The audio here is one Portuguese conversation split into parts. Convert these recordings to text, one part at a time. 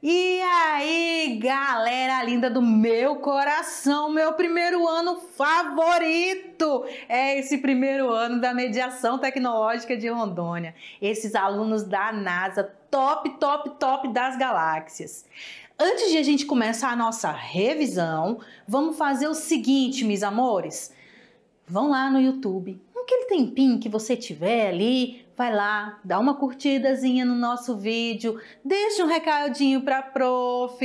E aí, galera linda do meu coração, meu primeiro ano favorito é esse primeiro ano da mediação tecnológica de Rondônia. Esses alunos da NASA, top, top, top das galáxias. Antes de a gente começar a nossa revisão, vamos fazer o seguinte, meus amores. Vão lá no YouTube, naquele tempinho que você tiver ali, vai lá, dá uma curtidazinha no nosso vídeo, deixa um recadinho para a prof,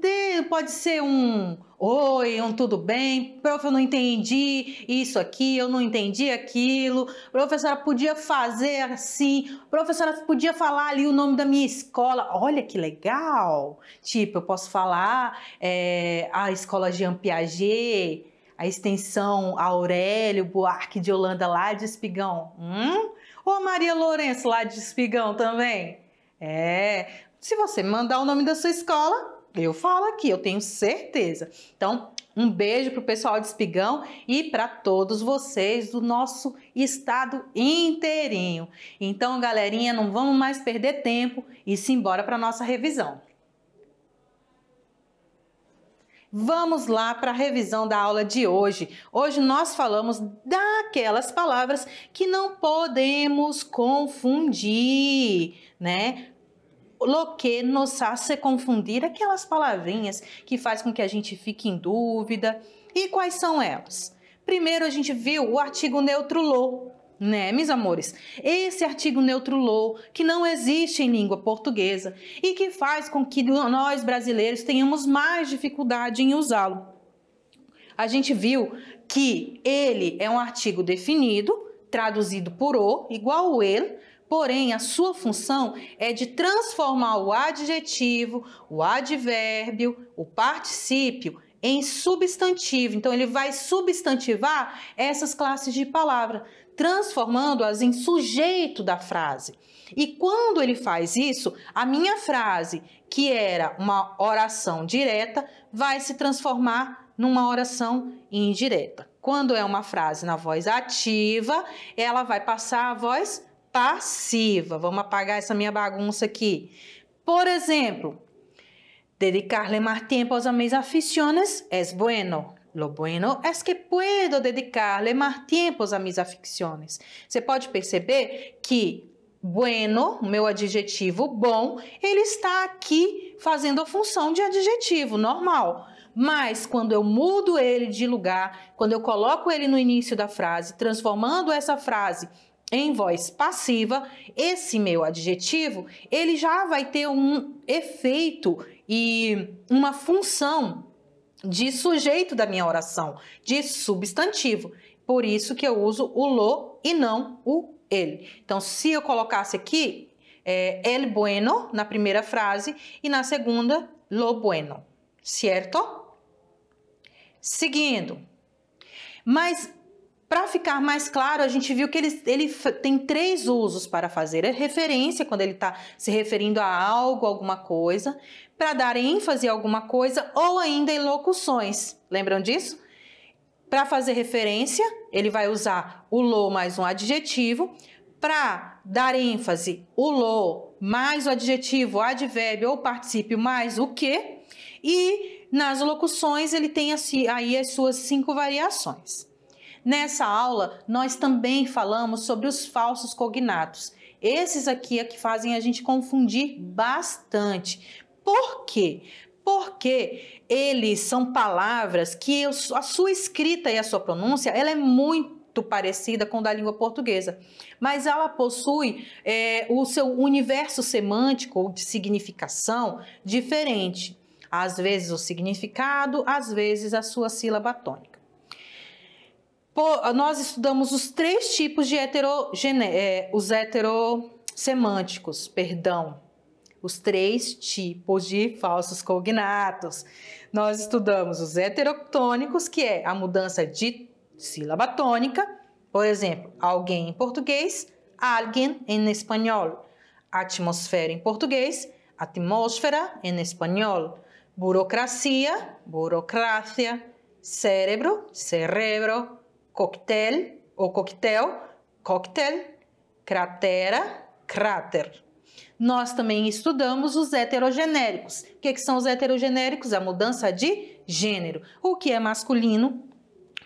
dê, pode ser um oi, um tudo bem, prof, eu não entendi isso aqui, eu não entendi aquilo, professora podia fazer assim, professora podia falar ali o nome da minha escola, olha que legal, tipo, eu posso falar é, a escola Jean Piaget, a extensão Aurélio Buarque de Holanda lá de Espigão, hum? Ou a Maria Lourenço lá de Espigão também? É, se você mandar o nome da sua escola, eu falo aqui, eu tenho certeza. Então, um beijo para o pessoal de Espigão e para todos vocês do nosso estado inteirinho. Então, galerinha, não vamos mais perder tempo e simbora para nossa revisão. Vamos lá para a revisão da aula de hoje. Hoje nós falamos daquelas palavras que não podemos confundir, né? Lo que nos hace confundir aquelas palavrinhas que faz com que a gente fique em dúvida. E quais são elas? Primeiro a gente viu o artigo neutro lo, né, meus amores? Esse artigo neutro low, que não existe em língua portuguesa e que faz com que nós brasileiros tenhamos mais dificuldade em usá-lo. A gente viu que ele é um artigo definido, traduzido por o, igual o ele, porém a sua função é de transformar o adjetivo, o advérbio, o particípio em substantivo. Então, ele vai substantivar essas classes de palavra transformando-as em sujeito da frase. E quando ele faz isso, a minha frase, que era uma oração direta, vai se transformar numa oração indireta. Quando é uma frase na voz ativa, ela vai passar a voz passiva. Vamos apagar essa minha bagunça aqui. Por exemplo, dedicar-lhe mais tempo às amigos aficiones é bueno. Lo bueno es que puedo dedicarle más tiempo a mis aficiones. Você pode perceber que bueno, meu adjetivo bom, ele está aqui fazendo a função de adjetivo normal. Mas quando eu mudo ele de lugar, quando eu coloco ele no início da frase, transformando essa frase em voz passiva, esse meu adjetivo, ele já vai ter um efeito e uma função de sujeito da minha oração, de substantivo. Por isso que eu uso o lo e não o ele. Então, se eu colocasse aqui é, el bueno na primeira frase e na segunda, lo bueno, certo? Seguindo. Mas para ficar mais claro, a gente viu que ele, ele tem três usos para fazer. É referência, quando ele está se referindo a algo, alguma coisa, para dar ênfase a alguma coisa, ou ainda em locuções. Lembram disso? Para fazer referência, ele vai usar o lo mais um adjetivo. Para dar ênfase, o lo mais o adjetivo, o advérbio ou particípio mais o que. E nas locuções, ele tem assim, aí as suas cinco variações. Nessa aula, nós também falamos sobre os falsos cognatos. Esses aqui é que fazem a gente confundir bastante. Por quê? Porque eles são palavras que a sua escrita e a sua pronúncia ela é muito parecida com da língua portuguesa, mas ela possui é, o seu universo semântico ou de significação diferente. Às vezes o significado, às vezes a sua sílaba tônica nós estudamos os três tipos de heterogene... É, os heterossemânticos, perdão. Os três tipos de falsos cognatos. Nós estudamos os heterotônicos, que é a mudança de sílaba tônica. Por exemplo, alguém em português, alguém em espanhol. Atmosfera em português, atmosfera em espanhol. Burocracia, burocracia. Cérebro, cerebro coquetel ou coquetel, coquetel, cratera, cráter. Nós também estudamos os heterogenéricos. O que, que são os heterogenéricos? A mudança de gênero. O que é masculino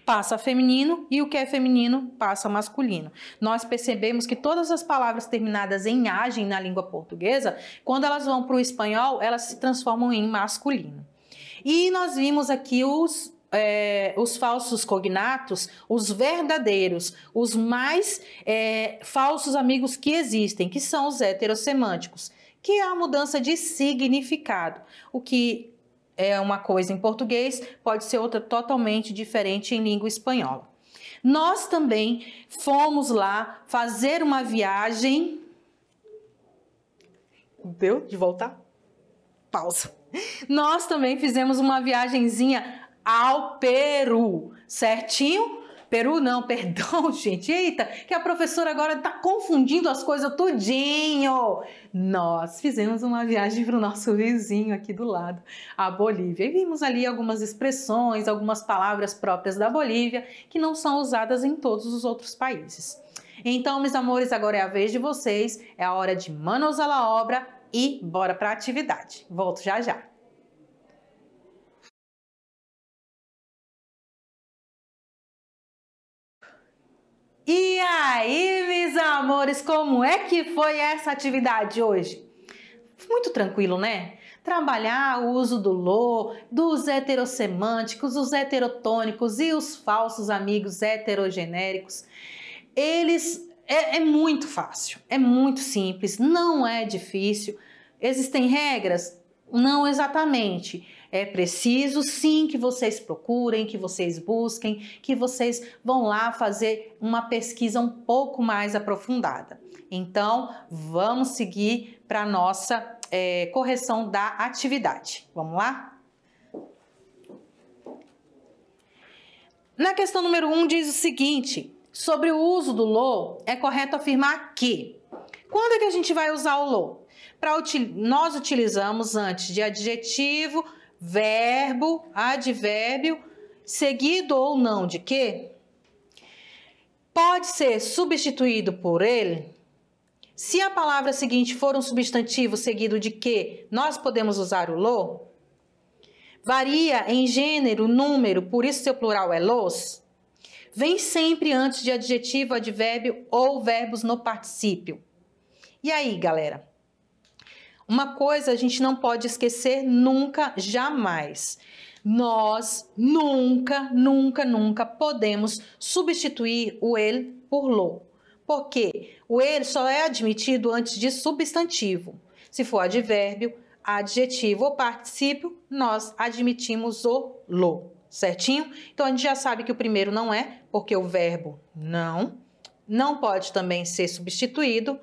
passa a feminino e o que é feminino passa a masculino. Nós percebemos que todas as palavras terminadas em agem na língua portuguesa, quando elas vão para o espanhol, elas se transformam em masculino. E nós vimos aqui os é, os falsos cognatos, os verdadeiros, os mais é, falsos amigos que existem, que são os heterossemânticos, que é a mudança de significado. O que é uma coisa em português pode ser outra totalmente diferente em língua espanhola. Nós também fomos lá fazer uma viagem. Deu de voltar? Pausa. Nós também fizemos uma viagenzinha ao Peru, certinho? Peru não, perdão, gente. Eita, que a professora agora tá confundindo as coisas tudinho. Nós fizemos uma viagem para o nosso vizinho aqui do lado, a Bolívia, e vimos ali algumas expressões, algumas palavras próprias da Bolívia que não são usadas em todos os outros países. Então, meus amores, agora é a vez de vocês, é a hora de manos à obra e bora para a atividade. Volto já já. aí, meus amores, como é que foi essa atividade hoje? Muito tranquilo, né? Trabalhar o uso do lo, dos heterosemânticos, os heterotônicos e os falsos amigos heterogenéricos. Eles é, é muito fácil, é muito simples, não é difícil. Existem regras? Não exatamente é preciso sim que vocês procurem, que vocês busquem, que vocês vão lá fazer uma pesquisa um pouco mais aprofundada. Então, vamos seguir para a nossa é, correção da atividade. Vamos lá? Na questão número 1 um, diz o seguinte: sobre o uso do low, é correto afirmar que. Quando é que a gente vai usar o low? Para util... nós utilizamos antes de adjetivo, verbo, advérbio, seguido ou não de que, pode ser substituído por ele. Se a palavra seguinte for um substantivo seguido de que, nós podemos usar o lo. Varia em gênero, número, por isso seu plural é los. Vem sempre antes de adjetivo, advérbio ou verbos no particípio. E aí, galera? Uma coisa a gente não pode esquecer nunca, jamais. Nós nunca, nunca, nunca podemos substituir o ele por lo. Porque o ele só é admitido antes de substantivo. Se for advérbio, adjetivo ou particípio, nós admitimos o lo, certinho? Então a gente já sabe que o primeiro não é, porque o verbo não, não pode também ser substituído.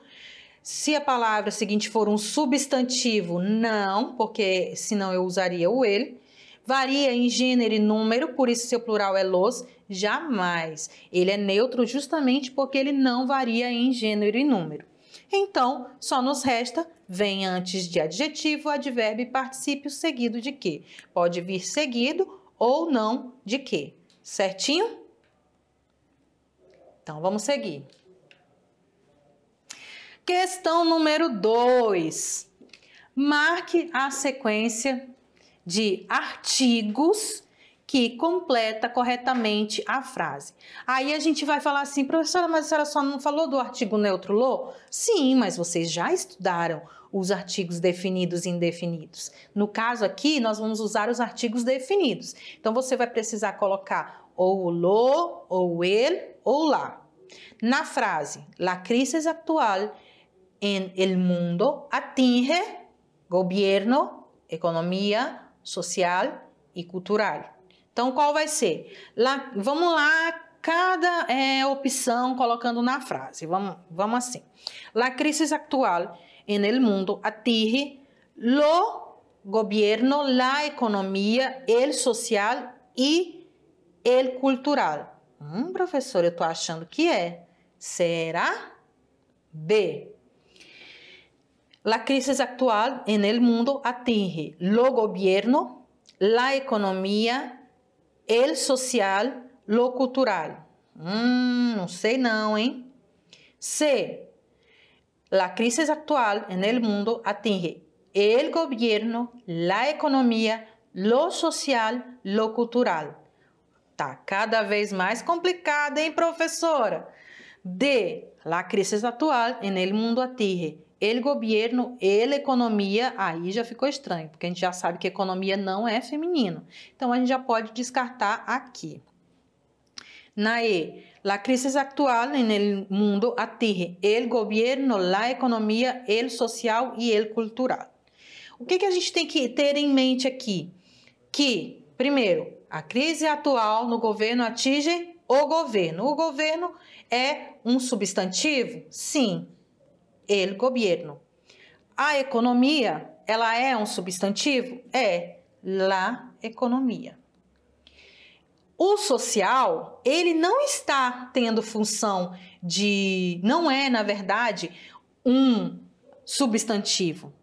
Se a palavra seguinte for um substantivo, não, porque senão eu usaria o ele. Varia em gênero e número, por isso seu plural é los, jamais. Ele é neutro justamente porque ele não varia em gênero e número. Então, só nos resta vem antes de adjetivo, advérbio e particípio seguido de que. Pode vir seguido ou não de que. Certinho? Então, vamos seguir. Questão número 2. Marque a sequência de artigos que completa corretamente a frase. Aí a gente vai falar assim, professora, mas a senhora só não falou do artigo neutro lo? Sim, mas vocês já estudaram os artigos definidos e indefinidos. No caso aqui, nós vamos usar os artigos definidos. Então você vai precisar colocar ou o lo, ou ele, ou lá. Na frase, la crise actual en el mundo atinge gobierno, economia, social e cultural. Então, qual vai ser? Lá, vamos lá, cada é, opção colocando na frase. Vamos, vamos assim. La crisis actual en el mundo atinge lo gobierno, la economia, el social e el cultural. Hum, professor, eu estou achando que é. Será? B. La crisis actual en el mundo atinge lo gobierno, la economia, el social, lo cultural. Hum, mm, não sei não, hein? ¿eh? C. La crisis actual en el mundo atinge el gobierno, la economia, lo social, lo cultural. Tá cada vez mais complicado, hein, ¿eh, professora? D. La crisis actual en el mundo atinge ele governo, ele economia, aí já ficou estranho, porque a gente já sabe que economia não é feminino. Então a gente já pode descartar aqui. Na E, la crisis actual en el mundo atinge el gobierno, la economia, el social e el cultural. O que, que a gente tem que ter em mente aqui? Que, primeiro, a crise atual no governo atinge o governo. O governo é um substantivo? Sim el gobierno. A economia, ela é um substantivo? É, la economia. O social, ele não está tendo função de. Não é, na verdade, um substantivo.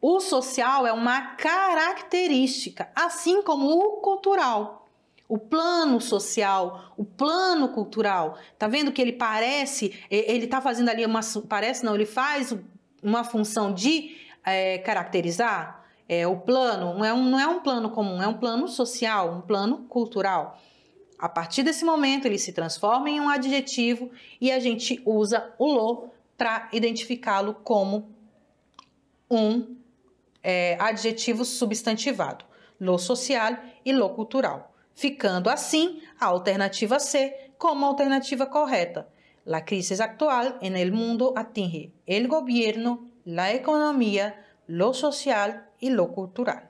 O social é uma característica, assim como o cultural o plano social, o plano cultural. Tá vendo que ele parece, ele tá fazendo ali uma. Parece não, ele faz uma função de é, caracterizar é, o plano. Não é, um, não é um plano comum, é um plano social, um plano cultural. A partir desse momento, ele se transforma em um adjetivo e a gente usa o lo para identificá-lo como um é, adjetivo substantivado, lo social e lo cultural ficando assim a alternativa C como alternativa correta. La crisis actual en el mundo atinge el gobierno, la economía, lo social e lo cultural.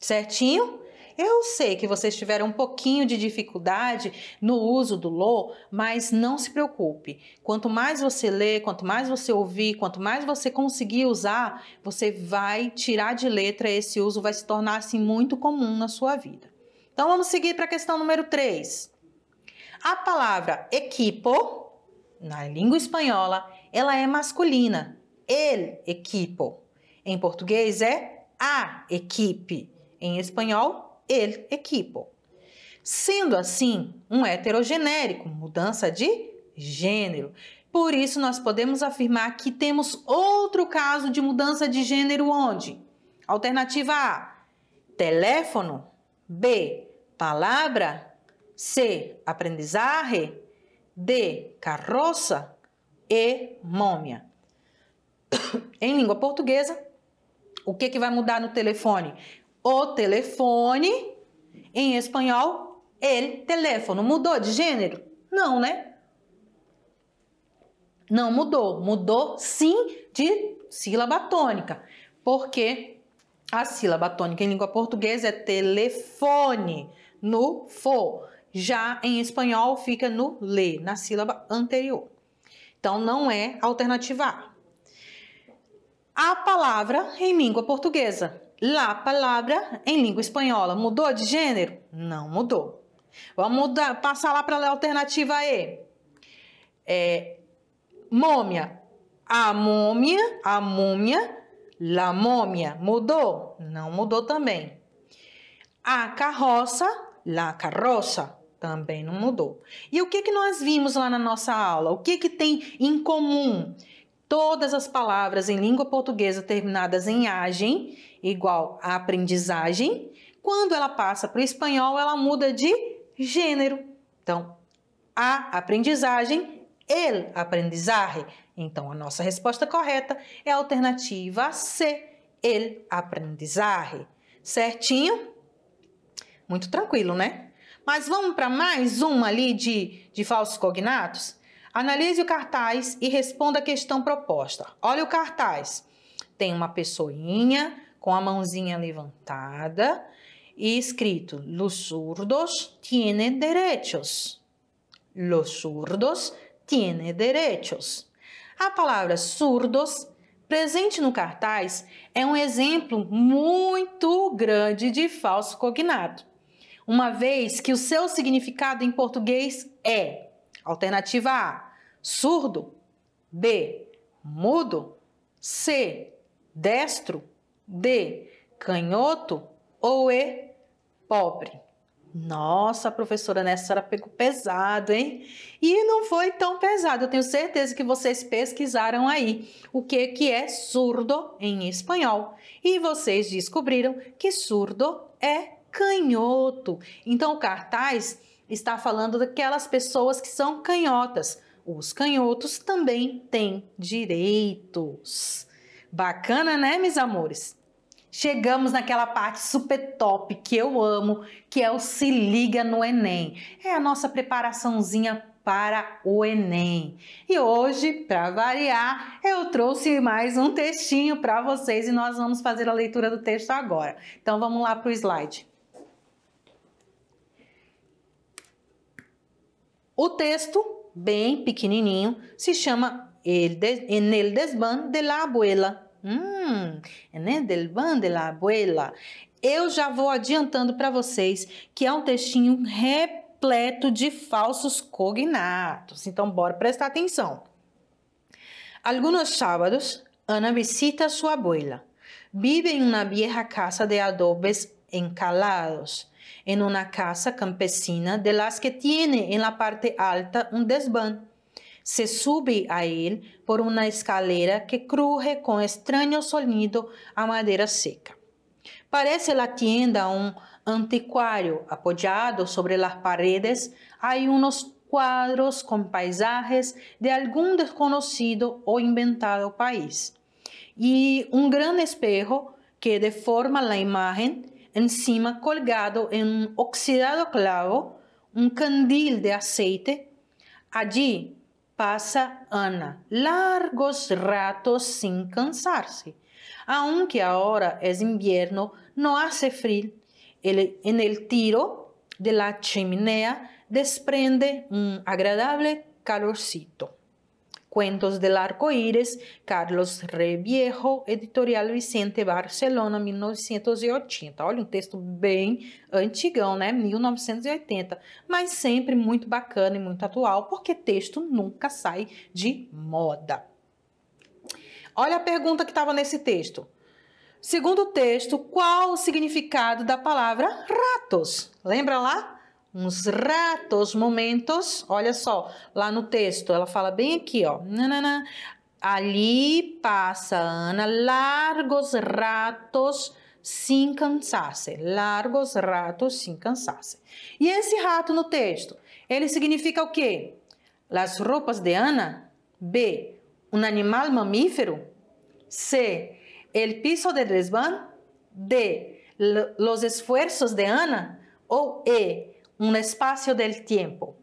Certinho? Eu sei que vocês tiveram um pouquinho de dificuldade no uso do lo, mas não se preocupe. Quanto mais você ler, quanto mais você ouvir, quanto mais você conseguir usar, você vai tirar de letra esse uso, vai se tornar assim muito comum na sua vida. Então vamos seguir para a questão número 3. A palavra equipo na língua espanhola, ela é masculina. El equipo. Em português é a equipe. Em espanhol, el equipo. Sendo assim, um heterogenérico, mudança de gênero. Por isso, nós podemos afirmar que temos outro caso de mudança de gênero onde? Alternativa A, teléfono. B, palavra, C, aprendizagem, D, carroça e mômia. em língua portuguesa, o que, que vai mudar no telefone? O telefone, em espanhol, el teléfono. Mudou de gênero? Não, né? Não mudou. Mudou sim de sílaba tônica, porque a sílaba tônica em língua portuguesa é telefone no for. Já em espanhol fica no le, na sílaba anterior. Então não é alternativa A. A palavra em língua portuguesa. La palavra em língua espanhola. Mudou de gênero? Não mudou. Vamos mudar, passar lá para a alternativa E. É, mômia. A múmia, a múmia, la mômia. Mudou? Não mudou também. A carroça, la carroça também não mudou. E o que, que nós vimos lá na nossa aula? O que, que tem em comum? Todas as palavras em língua portuguesa terminadas em agem, igual a aprendizagem, quando ela passa para o espanhol, ela muda de gênero. Então, a aprendizagem, el aprendizagem. Então, a nossa resposta correta é a alternativa C, el aprendizagem. Certinho? Muito tranquilo, né? Mas vamos para mais uma ali de, de falsos cognatos? Analise o cartaz e responda a questão proposta. Olha o cartaz. Tem uma pessoinha com a mãozinha levantada e escrito: Los surdos tienen derechos. Los surdos tienen derechos. A palavra surdos presente no cartaz é um exemplo muito grande de falso cognato uma vez que o seu significado em português é: alternativa A, surdo, B, mudo, C, destro, D, canhoto ou E, pobre. Nossa, professora, nessa hora pegou pesado, hein? E não foi tão pesado. Eu tenho certeza que vocês pesquisaram aí o que, que é surdo em espanhol. E vocês descobriram que surdo é canhoto. Então, o cartaz está falando daquelas pessoas que são canhotas. Os canhotos também têm direitos. Bacana, né, meus amores? Chegamos naquela parte super top que eu amo, que é o Se Liga no Enem. É a nossa preparaçãozinha para o Enem. E hoje, para variar, eu trouxe mais um textinho para vocês e nós vamos fazer a leitura do texto agora. Então vamos lá para o slide. O texto, bem pequenininho, se chama El des, En el desván de la abuela. Hum, en el desván de la abuela. Eu já vou adiantando para vocês que é um textinho repleto de falsos cognatos. Então, bora prestar atenção. Alguns sábados, Ana visita sua abuela. Vive em uma vieja casa de adobes encalados. en una casa campesina de las que tiene en la parte alta un desván. Se sube a él por una escalera que cruje con extraño sonido a madera seca. Parece la tienda un anticuario. Apoyado sobre las paredes hay unos cuadros con paisajes de algún desconocido o inventado país y un gran espejo que deforma la imagen encima colgado em um oxidado clavo, um candil de aceite. Allí passa Ana largos ratos sem cansar-se. Aunque agora é invierno, não hace frio. Ele, en el tiro de la chimenea desprende um agradável calorcito. Cuentos del Arcoíris, Carlos Reviejo, Editorial Vicente Barcelona, 1980. Olha, um texto bem antigão, né? 1980, mas sempre muito bacana e muito atual, porque texto nunca sai de moda. Olha a pergunta que estava nesse texto. Segundo o texto, qual o significado da palavra ratos? Lembra lá? uns ratos momentos, olha só, lá no texto, ela fala bem aqui, ó. Nanana, ali passa Ana largos ratos sem cansasse. Largos ratos sem cansasse. E esse rato no texto, ele significa o quê? Las roupas de Ana? B. Um animal mamífero? C. El piso de desvan D. Los esfuerzos de Ana? Ou E un espacio del tiempo.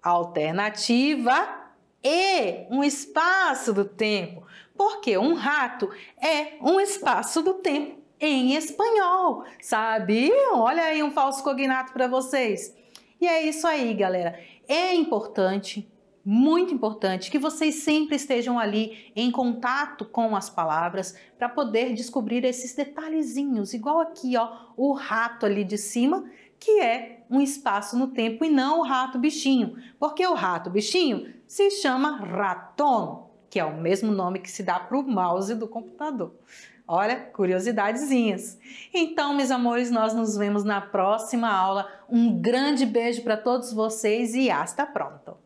Alternativa E, um espaço do tempo. Porque um rato é um espaço do tempo em espanhol, sabiam? Olha aí um falso cognato para vocês. E é isso aí, galera. É importante, muito importante, que vocês sempre estejam ali em contato com as palavras para poder descobrir esses detalhezinhos, igual aqui, ó, o rato ali de cima que é um espaço no tempo e não o rato bichinho, porque o rato bichinho se chama raton, que é o mesmo nome que se dá para o mouse do computador. Olha, curiosidadezinhas. Então, meus amores, nós nos vemos na próxima aula. Um grande beijo para todos vocês e hasta pronto!